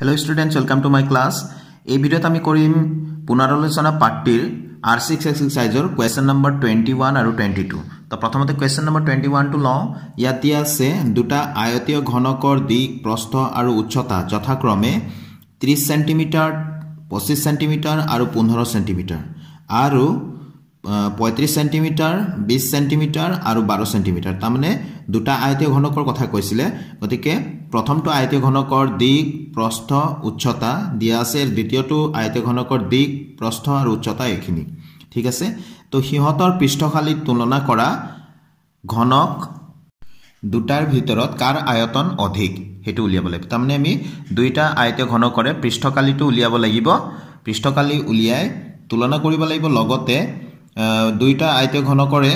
hello' students welcome to my class এই ভিডিঅ'ত আমি কৰিম পুনৰালোচনা পাৰ্টিৰ আৰ ছিক্স এক্সাৰচাইজৰ কুৱেশ্যন নম্বৰ টুৱেণ্টি ওৱান আৰু টুৱেণ্টি টু তো প্ৰথমতে কুৱেশ্যন নম্বৰ টুৱেণ্টি ওৱানটো লওঁ ইয়াত দিয়া আছে দুটা আয়তীয় ঘনকৰ দিক প্ৰস্থ আৰু উচ্চতা যথাক্ৰমে ত্ৰিছ চেণ্টিমিটাৰ পঁচিছ চেণ্টিমিটাৰ আৰু পোন্ধৰ চেণ্টিমিটাৰ আৰু পঁয়ত্ৰিছ চেণ্টিমিটাৰ বিছ চেণ্টিমিটাৰ আৰু বাৰ চেণ্টিমিটাৰ তাৰমানে দুটা আয়তীয় ঘনকৰ কথা কৈছিলে গতিকে প্ৰথমটো আয়তীয় ঘনকৰ দিগ প্ৰস্থ উচ্চতা দিয়া আছে দ্বিতীয়টো আয়তীয় ঘনকৰ দিগ প্ৰস্থ আৰু উচ্চতা এইখিনি ঠিক আছে তো সিহঁতৰ পৃষ্ঠশালীত তুলনা কৰা ঘনক দুটাৰ ভিতৰত কাৰ আয়তন অধিক সেইটো উলিয়াব লাগিব তাৰমানে আমি দুয়োটা আয়তীয় ঘনকৰে পৃষ্ঠকালীটো উলিয়াব লাগিব পৃষ্ঠকালী উলিয়াই তুলনা কৰিব লাগিব লগতে দুয়োটা আয়তীয় ঘনকৰে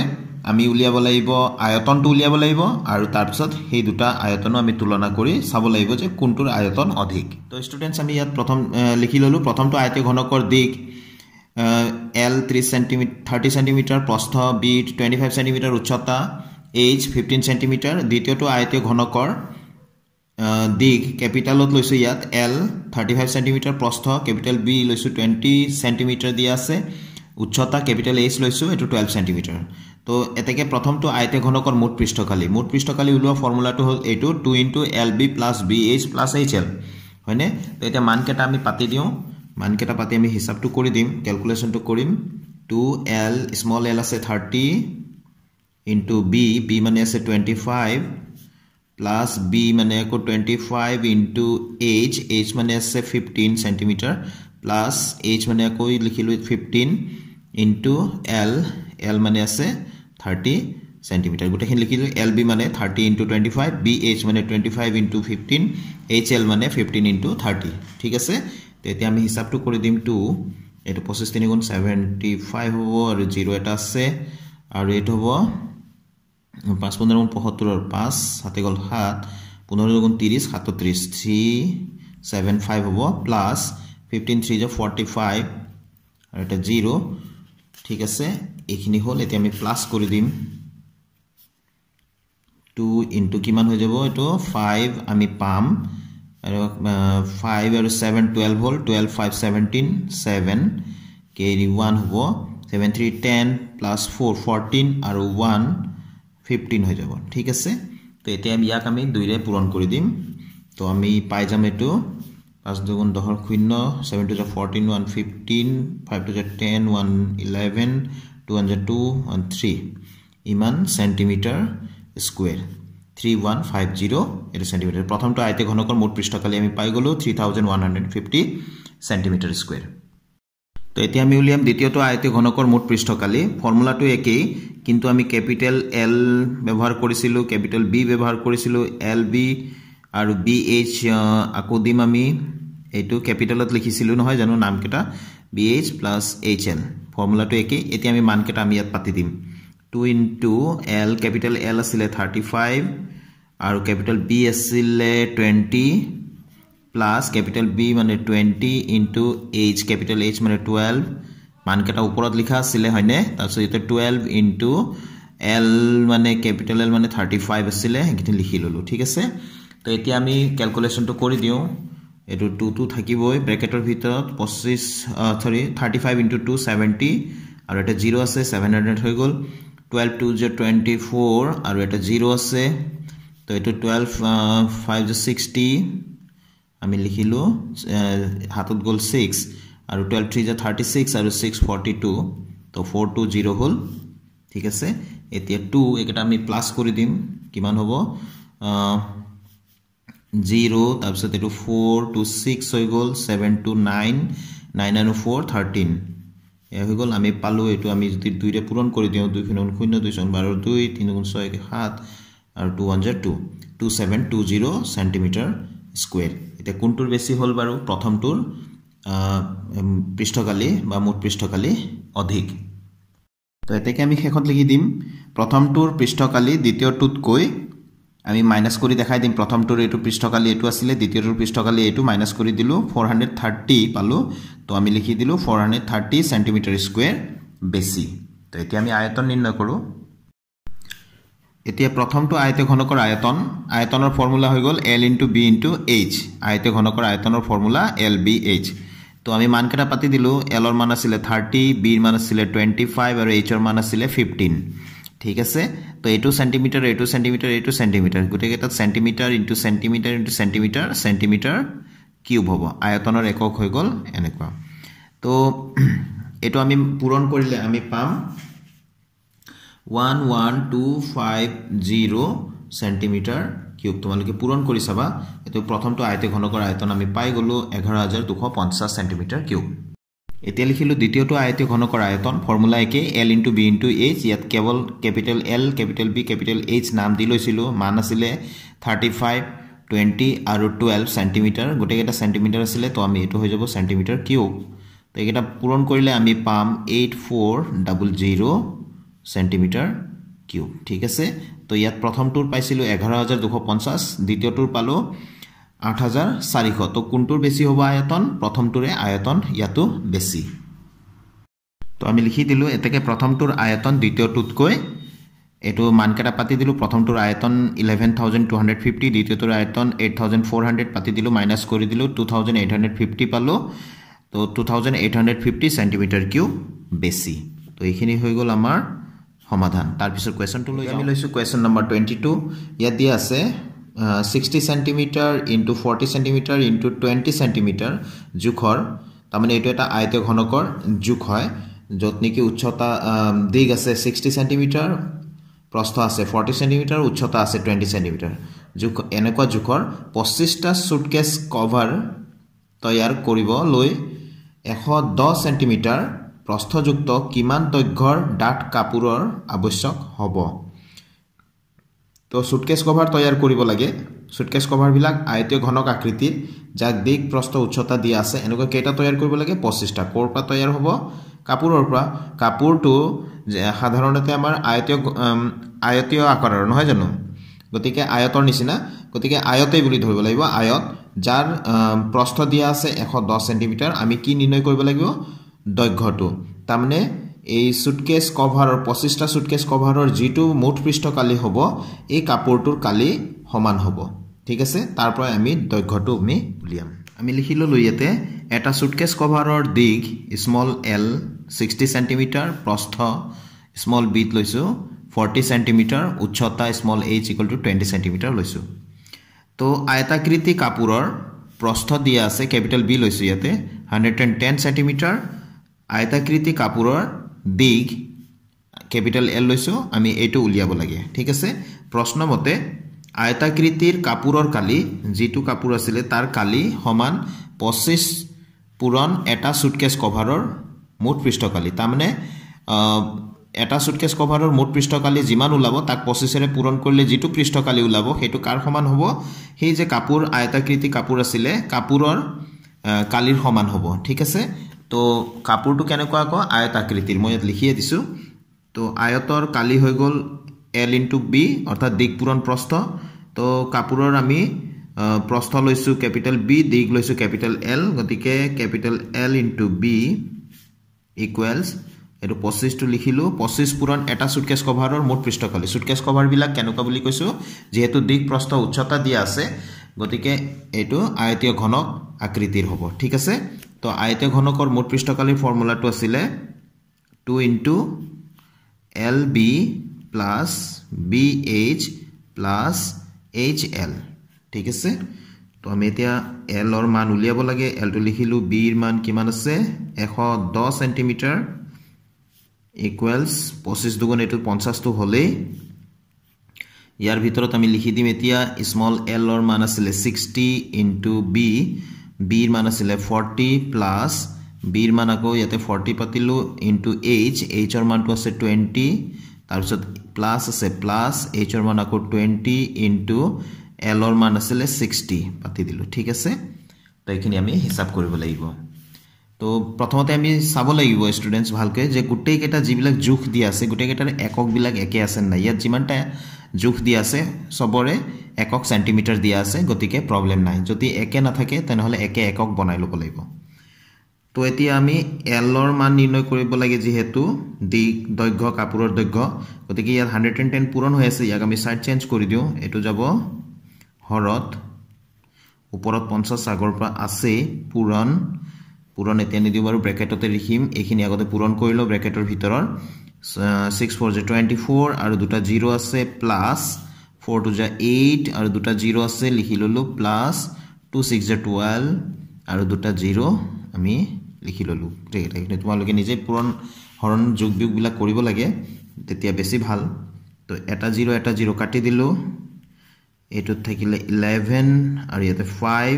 আমি উলিয়াব লাগিব আয়তনটো উলিয়াব লাগিব আৰু তাৰপিছত সেই দুটা আয়তনো আমি তুলনা কৰি চাব লাগিব যে কোনটোৰ আয়তন অধিক তো ষ্টুডেণ্টছ আমি ইয়াত প্ৰথম লিখি ল'লোঁ প্ৰথমটো আয়তী ঘনকৰ দিশ এল ত্ৰিছ চেণ্টিমি থাৰ্টি চেণ্টিমিটাৰ প্ৰস্থ বি টুৱেণ্টি ফাইভ চেণ্টিমিটাৰ উচ্চতা এইচ ফিফটিন চেণ্টিমিটাৰ দ্বিতীয়টো আয়তীয় ঘনকৰ দিশ কেপিটেলত লৈছোঁ ইয়াত এল থাৰ্টি ফাইভ চেণ্টিমিটাৰ প্ৰস্থ কেপিটেল বি লৈছোঁ টুৱেণ্টি চেণ্টিমিটাৰ দিয়া আছে উচ্চতা কেপিটেল এইচ লৈছোঁ এইটো টুৱেল্ভ চেণ্টিমিটাৰ তো এতেকে প্ৰথমটো আই ঘনকৰ মুঠ পৃষ্ঠকালি মুঠ পৃষ্ঠকালি উলিওৱা ফৰ্মুলাটো হ'ল এইটো two into L B plus B H plus H L হয়নে তো এতিয়া মানকেইটা আমি পাতি দিওঁ মানকেইটা পাতি আমি হিচাপটো কৰি দিম কেলকুলেশ্যনটো কৰিম টু এল স্মল এল আছে থাৰ্টি ইন্টু বি বি মানে আছে টুৱেণ্টি ফাইভ প্লাছ বি মানে আকৌ twenty five into H H মানে আছে ফিফটিন চেণ্টিমিটাৰ প্লাছ এইচ মানে আকৌ লিখিলোঁ ফিফটিন ইন্টু এল এল মানে আছে থাৰ্টি চেণ্টিমিটাৰ গোটেইখিনি লিখিছোঁ এল বি মানে thirty into twenty five B H মানে twenty five into fifteen H L মানে ফিফটিন ইণ্টু থাৰ্টি ঠিক আছে তেতিয়া আমি হিচাপটো কৰি দিম টু এইটো পঁচিছ তিনি গুণ ছেভেণ্টি ফাইভ হ'ব আৰু জিৰ' এটা আছে আৰু এইটো হ'ব পাঁচ পোন্ধৰ গুণ পঁয়সত্তৰ আৰু পাঁচ হাতে গ'ল সাত পোন্ধৰ গুণ ত্ৰিছ সাতত্ৰিছ থ্ৰী ছেভেন ফাইভ হ'ব প্লাছ ফিফটিন থ্ৰী জ ফৰ্টি ফাইভ আৰু এটা জিৰ' ঠিক আছে এইখিনি হ'ল এতিয়া আমি প্লাছ কৰি দিম টু ইনটু কিমান হৈ যাব এইটো ফাইভ আমি পাম আৰু ফাইভ আৰু ছেভেন টুৱেল্ভ হ'ল twelve five seventeen seven carry one হ'ব seven three ten plus four fourteen আৰু ওৱান ফিফটিন হৈ যাব ঠিক আছে তো এতিয়া ইয়াক আমি দুইৰে পূৰণ কৰি দিম তো আমি পাই যাম এইটো পাঁচ দুগুণ দহৰ শূন্য ছেভেন টু জাৰ fourteen one fifteen five two জাৰ টেন ওৱান ইলেভেন থ্ৰী ইমান centimetre square three one five zero' এইটো চেণ্টিমিটাৰ প্ৰথমটো আইটি ঘনকৰ মুঠ পৃষ্ঠকালি আমি পাই গ'লোঁ three thousand one hundred fifty centimetre square তো এতিয়া আমি উলিয়াম দ্বিতীয়টো আইটি ঘনকৰ মুঠ পৃষ্ঠকালি ফৰ্মুলাটো একেই কিন্তু আমি কেপিটেল এল ব্যৱহাৰ কৰিছিলোঁ কেপিটেল বি ব্যৱহাৰ কৰিছিলোঁ এল বি আৰু বি এইচ আকৌ দিম আমি এইটো কেপিটেলত লিখিছিলোঁ নহয় জানো নামকেইটা B H plus H N ফৰ্মুলাটো একেই এতিয়া আমি মানকেইটা আমি ইয়াত পাতি দিম two into L capital L আছিলে থাৰ্টি ফাইভ আৰু কেপিটেল বি আছিলে টুৱেণ্টি প্লাছ কেপিটেল বি মানে twenty into H capital H মানে টুৱেল্ভ মানকেইটা ওপৰত লিখা আছিলে হয়নে তাৰপিছত এতিয়া টুৱেল্ভ ইণ্টু এল মানে কেপিটেল এল মানে থাৰ্টি ফাইভ আছিলে সেইখিনি লিখি ল'লোঁ ঠিক আছে তো এতিয়া আমি কেলকুলেশ্যনটো কৰি দিওঁ এইটো টুটো থাকিবই ব্ৰেকেটৰ ভিতৰত পঁচিছ চৰি thirty five into two seventy আৰু এটা জিৰ' আছে ছেভেন হাণ্ড্ৰেড হৈ গ'ল twelve two zero' twenty four আৰু এটা জিৰ' আছে তো এইটো টুৱেল্ভ ফাইভ জিৰ' ছিক্সটি আমি লিখিলোঁ হাতত গ'ল ছিক্স আৰু twelve three zero' thirty six আৰু ছিক্স ফৰ্টি টু তো ফ'ৰ টু জিৰ' হ'ল ঠিক আছে এতিয়া টু এইকেইটা আমি প্লাছ কৰি দিম কিমান হ'ব জিৰ' তাৰপিছত এইটো ফ'ৰ টু ছিক্স হৈ গ'ল ছেভেন টু নাইন নাইন আৰু ফ'ৰ থাৰ্টিন এয়া হৈ গ'ল আমি পালোঁ এইটো আমি যদি দুইৰে পূৰণ কৰি দিওঁ দুই শূন্য শূন্য দুই চন বাৰ দুই তিনি গুণ ছয় সাত আৰু two hundred two two seven two zero' centimetre square এতিয়া কোনটোৰ বেছি হ'ল বাৰু প্ৰথমটোৰ পৃষ্ঠকালি বা মুঠ পৃষ্ঠকালি অধিক তো এতিয়া আমি শেষত লিখি দিম প্ৰথমটোৰ পৃষ্ঠকালি দ্বিতীয়টোতকৈ আমি মাইনাস কৰি দেখাই দিম প্ৰথমটোৰ এইটো পৃষ্ঠকালি এইটো আছিলে দ্বিতীয়টোৰ পৃষ্ঠকালি এই মাইনাস কৰি দিলোঁ ফ'ৰ হাণ্ড্ৰেড থাৰ্টি পালোঁ তো আমি লিখি দিলোঁ four hundred thirty centimetre square বেছি তো এতিয়া আমি আয়তন নিৰ্ণয় কৰোঁ এতিয়া প্ৰথমটো আয়ত ঘনকৰ আয়তন আয়তনৰ ফৰ্মুলা হৈ গ'ল L into B into H আয়তে ঘনকৰ আয়তনৰ ফৰ্মুলা এল বি এইচ তো আমি মানকেইটা পাতি দিলোঁ এলৰ মান আছিলে থাৰ্টি বিৰ মান আছিলে টুৱেণ্টি ফাইভ আৰু এইচৰ মান আছিলে ফিফটিন ঠিক আছে তো এইটো চেণ্টিমিটাৰ এইটো চেণ্টিমিটাৰ এইটো চেণ্টিমিটাৰ গোটেইকেইটা centimetre into centimetre into centimetre centimetre cube হ'ব আয়তনৰ একক হৈ গ'ল এনেকুৱা তো এইটো আমি পূৰণ কৰিলে আমি পাম one one two five zero' centimetre cube তোমালোকে পূৰণ কৰি চাবা এইটো প্ৰথমটো আয়তে ঘনকৰ আয়তন আমি পাই গ'লোঁ এঘাৰ হাজাৰ দুশ পঞ্চাছ চেণ্টিমিটাৰ কিউব এতিয়া লিখিলোঁ দ্বিতীয়টো আই টি ঘনকৰ আয়তন ফৰ্মুলা একেই L into B into H ইয়াত কেৱল capital L capital B capital H নাম দি লৈছিলোঁ মান আছিলে থাৰ্টি ফাইভ টুৱেণ্টি আৰু টুৱেল্ভ চেণ্টিমিটাৰ গোটেইকেইটা চেণ্টিমিটাৰ আছিলে তো আমি এইটো হৈ যাব চেণ্টিমিটাৰ কিউব তো এইকেইটা পূৰণ কৰিলে আমি পাম eight four double zero' centimetre cube ঠিক আছে তো ইয়াত প্ৰথমটোৰ পাইছিলোঁ এঘাৰ হাজাৰ দুশ পঞ্চাছ দ্বিতীয়টোৰ পালোঁ আঠ হাজাৰ চাৰিশ তো কোনটোৰ বেছি হ'ব আয়তন প্ৰথমটোৰে আয়তন ইয়াতো বেছি তো আমি লিখি দিলোঁ এতেকে প্ৰথমটোৰ আয়তন দ্বিতীয়টোতকৈ এইটো মানকেইটা পাতি দিলোঁ প্ৰথমটোৰ আয়তন eleven thousand two hundred fifty দ্বিতীয়টোৰ আয়তন এইট থাউজেণ্ড ফ'ৰ হাণ্ড্ৰেড পাতি দিলোঁ মাইনাছ কৰি দিলোঁ two thousand eight hundred fifty পালোঁ তো two thousand eight hundred fifty centimetre cube বেছি তো এইখিনি হৈ গ'ল আমাৰ সমাধান তাৰপিছত কুৱেশ্যনটো লৈ আমি লৈছোঁ কুৱেশ্যন নম্বৰ টুৱেণ্টি টু ইয়াত দিয়া আছে sixty centimetre into forty centimetre into twenty centimetre জোখৰ তাৰমানে এইটো এটা আয়ত্য ঘনকৰ জোখ হয় য'ত নেকি উচ্চতা দিগ আছে ছিক্সটি চেণ্টিমিটাৰ প্ৰস্থ আছে ফৰ্টি চেণ্টিমিটাৰ উচ্চতা আছে টুৱেণ্টি চেণ্টিমিটাৰ জোখ এনেকুৱা জোখৰ পঁচিছটা চুটকেচ কভাৰ তৈয়াৰ কৰিবলৈ এশ দহ চেণ্টিমিটাৰ প্ৰস্থযুক্ত কিমান দৈৰ্ঘ্যৰ ডাঠ কাপোৰৰ আৱশ্যক হ'ব তো চুটকেছ কভাৰ তৈয়াৰ কৰিব লাগে চুটকেছ কভাৰবিলাক আয়তীয় ঘনক আকৃতিৰ যাক দিগ প্ৰস্থ উচ্চতা দিয়া আছে এনেকুৱা কেইটা তৈয়াৰ কৰিব লাগে পঁচিছটা ক'ৰ পৰা তৈয়াৰ হ'ব কাপোৰৰ পৰা কাপোৰটো সাধাৰণতে আমাৰ আয়তীয় আয়তীয় আকাৰৰ নহয় জানো গতিকে আয়তৰ নিচিনা গতিকে আয়তেই বুলি ধৰিব লাগিব আয়ত যাৰ প্ৰস্থ দিয়া আছে এশ দহ চেণ্টিমিটাৰ আমি কি নিৰ্ণয় কৰিব লাগিব দৈৰ্ঘটো তাৰমানে এই চুটকেচ কভাৰৰ পঁচিছটা চুটকেচ কভাৰৰ যিটো মুঠ পৃষ্ঠ কালি হ'ব এই কাপোৰটোৰ কালি সমান হ'ব ঠিক আছে তাৰ পৰাই আমি দৈৰ্ঘ্যটো আমি উলিয়াম আমি লিখি ল'লোঁ ইয়াতে এটা চুটকেচ কভাৰৰ দীঘ স্মল এল ছিক্সটি চেণ্টিমিটাৰ প্ৰস্থ স্মল বিত লৈছোঁ ফৰ্টি চেণ্টিমিটাৰ উচ্চতা small H equal to twenty centimetre লৈছোঁ তো আয়তাকৃতি কাপোৰৰ প্ৰস্থ দিয়া আছে কেপিটেল বি লৈছোঁ ইয়াতে হাণ্ড্ৰেড এণ্ড টেন চেণ্টিমিটাৰ আয়তাকৃতি কাপোৰৰ বিগ কেপিটেল এল লৈছোঁ আমি এইটো উলিয়াব লাগে ঠিক আছে প্ৰশ্নমতে আয়তাকৃতিৰ কাপোৰৰ কালি যিটো কাপোৰ আছিলে তাৰ কালি সমান পঁচিছ পূৰণ এটা চুটকেচ কভাৰৰ মুঠ পৃষ্ঠকালি তাৰমানে এটা চুটকেচ কভাৰৰ মুঠ পৃষ্ঠকালি যিমান ওলাব তাক পঁচিছেৰে পূৰণ কৰিলে যিটো পৃষ্ঠকালি ওলাব সেইটো কাৰ সমান হ'ব সেই যে কাপোৰ আয়তাকৃতি কাপোৰ আছিলে কাপোৰৰ কালিৰ সমান হ'ব ঠিক আছে তো কাপোৰটো কেনেকুৱা আকৌ আয়ত আকৃতিৰ মই ইয়াত লিখিয়ে দিছোঁ তো আয়তৰ কালি হৈ গ'ল এল ইনটু বি অৰ্থাৎ দিগ পূৰণ প্ৰস্থ তো কাপোৰৰ আমি প্ৰস্থ লৈছোঁ কেপিটেল বি দিগ লৈছোঁ কেপিটেল এল গতিকে capital L into B equals এইটো পঁচিছটো লিখিলোঁ পঁচিছ পূৰণ এটা চুটকেছ কভাৰৰ মুঠ পৃষ্ঠকালি চুটকেছ কভাৰবিলাক কেনেকুৱা বুলি কৈছোঁ যিহেতু দিগ প্ৰস্থ উচ্চতা দিয়া আছে গতিকে এইটো আয়তীয় ঘনক আকৃতিৰ হ'ব ঠিক আছে তো আয়ত ঘনকর মোট পৃষ্ঠকালীর ফর্মুলাটো আসলে two into L B plus B H plus H L ঠিক আছে তো আমি এটা এলর মান উলিয়াব লাগে এলটো লিখিলো বির মান কিমান আছে এশ দশ সেন্টিমিটার ইকুয়েলস পঁচিশ দুগুণ এইটো পঞ্চাশটো হলেই ইয়ার ভিতর আমি লিখি দিম এতিয়া স্মল এলর মান আছে সিক্সটি ইন্টু বি বিৰ মান আছিলে ফৰ্টি প্লাছ বিৰ মান আকৌ ইয়াতে ফৰ্টি পাতিলোঁ ইনটু এইচ এইচৰ মানটো আছে টুৱেণ্টি তাৰপিছত প্লাছ আছে প্লাছ এইচৰ মান আকৌ টুৱেণ্টি ইনটু এলৰ মান আছিলে ছিক্সটি পাতি দিলোঁ ঠিক আছে তো এইখিনি আমি হিচাপ কৰিব লাগিব তো প্ৰথমতে আমি চাব লাগিব ষ্টুডেণ্টছ ভালকৈ যে গোটেইকেইটা যিবিলাক জোখ দিয়া আছে গোটেইকেইটাৰ এককবিলাক একে আছে নাই ইয়াত যিমানটা জোখ দিয়া আছে সবরে একক সেন্টিমিটার দিয়া আছে গতিকে প্রবলেম নাই যদি একে নাথাকে থাকে তেনহলে একে একক বনাই ল'ব লাগিব তো এতিয়া আমি এলর মান নিৰ্ণয় কৰিব লাগে যেহেতু দি দৈৰ্ঘ্য কাপড়েৰ দৈৰ্ঘ্য গতিকে ইয়াত হান্ড্ৰেড এন্ড টেন পূৰণ হয়ে আছে ইয়াক আমি সাইড চেঞ্জ কৰি দিও এটু যাব ওপৰত ওপৰ পঞ্চাশ সাগৰ আছে পূৰণ পূৰণ এতিয়া নিদিও আৰু ব্ৰেকেটতে লিখিম এইখিনি আগতে পূৰণ কৰে লো ব্ৰেকেটৰ ভিতৰৰ ছিক্স ফ'ৰ জে টুৱেণ্টি ফ'ৰ আৰু দুটা জিৰ' আছে প্লাছ ফ'ৰ টু জে এইট আৰু দুটা জিৰ' আছে লিখি ল'লোঁ প্লাছ টু ছিক্স জে টুৱেল্ভ আৰু দুটা জিৰ' আমি লিখি ল'লোঁ ঠিক আছে সেইখিনি তোমালোকে নিজেই পূৰণ হৰণ যোগ বিয়োগবিলাক কৰিব লাগে তেতিয়া বেছি ভাল তো এটা জিৰ' এটা জিৰ' কাটি দিলোঁ এইটোত থাকিলে ইলেভেন আৰু ইয়াতে ফাইভ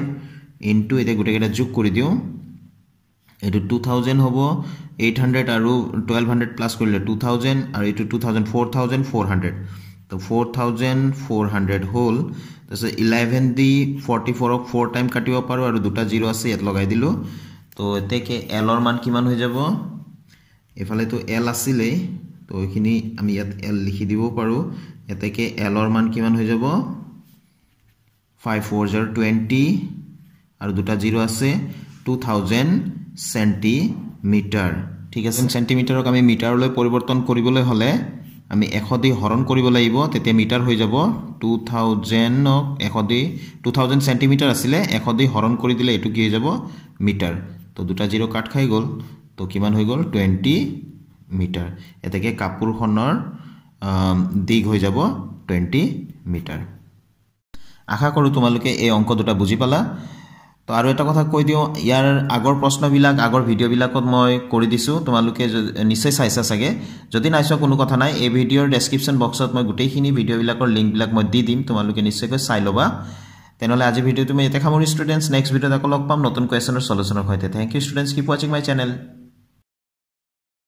ইনটু এতিয়া গোটেইকেইটা যোগ কৰি দিওঁ এইটো টু থাউজেণ্ড হ'ব এইট হাণ্ড্ৰেড আৰু টুৱেল্ভ হাণ্ড্ৰেড প্লাছ কৰিলে টু থাউজেণ্ড আৰু এইটো two thousand four thousand four hundred তো ফ'ৰ থাউজেণ্ড ফ'ৰ হাণ্ড্ৰেড হ'ল তাৰপিছত ইলেভেন দি ফৰ্টি ফ'ৰক ফ'ৰ টাইম কাটিব পাৰোঁ আৰু দুটা জিৰ' আছে ইয়াত লগাই দিলোঁ তো এতিয়াকে এলৰ মান কিমান হৈ যাব এইফালেতো এল আছিলেই তো এইখিনি আমি ইয়াত এল লিখি দিব পাৰোঁ ইয়াতেকে এলৰ মান কিমান হৈ যাব ফাইভ ফ'ৰ জাৰ টুৱেণ্টি আৰু দুটা জিৰ' আছে টু থাউজেণ্ড চেণ্টিমিটাৰ ঠিক আছে চেণ্টিমিটাৰক আমি মিটাৰলৈ পৰিৱৰ্তন কৰিবলৈ হ'লে আমি এশ দি হৰণ কৰিব লাগিব তেতিয়া মিটাৰ হৈ যাব টু থাউজেণ্ডক এশ দি টু থাউজেণ্ড চেণ্টিমিটাৰ আছিলে এশ দি হৰণ কৰি দিলে এইটো কি হৈ যাব মিটাৰ তো দুটা জিৰ' কাট খাই গ'ল তো কিমান হৈ গ'ল টুৱেণ্টি মিটাৰ এতেকে কাপোৰখনৰ দিগ হৈ যাব টুৱেণ্টি মিটাৰ আশা কৰোঁ তোমালোকে এই অংক দুটা বুজি পালা তো আৰু এটা কথা কৈ দিওঁ ইয়াৰ আগৰ প্ৰশ্নবিলাক আগৰ ভিডিঅ'বিলাকত মই কৰি দিছোঁ তোমালোকে নিশ্চয় চাইছা চাগে যদি নাইছোৱা কোনো কথা নাই এই ভিডিঅ'ৰ ডেছক্ৰিপশ্যন বক্সত মই গোটেইখিনি ভিডিঅ'বিলাকৰ লিংকবিলাক মই দি দিম তোমালোকে নিশ্চয়কৈ চাই ল'বা তেনেহ'লে আজি ভিডিঅ'টো মই এতিয়া খামৰি ষ্টুডেণ্টছ নেক্সট ভিডিঅ'ত আকৌ লগ পাম নতুন কুৱেশ্যনৰ চলুচনৰ সৈতে থেংক ইউ ষ্টুডেণ্টছ কিপ ৱাচিং মাই চেনেল